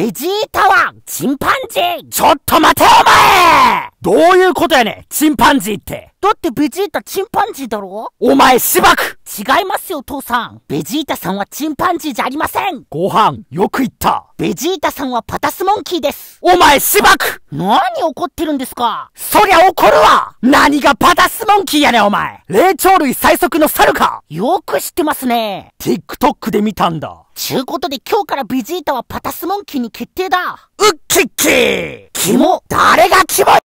ベジータはチンパンジーちょっと待てお前どういうことやねチンパンジーって。だってベジータチンパンジーだろお前しばく違いますよ父さん。ベジータさんはチンパンジーじゃありませんご飯よく言った。ベジータさんはパタスモンキーです。お前しばく何怒ってるんですかそりゃ怒るわ何がバタスモンキーやねんお前霊長類最速の猿かよく知ってますね TikTok で見たんだちゅうことで今日からビジータはパタスモンキーに決定だうっきっきーキモ誰がキモい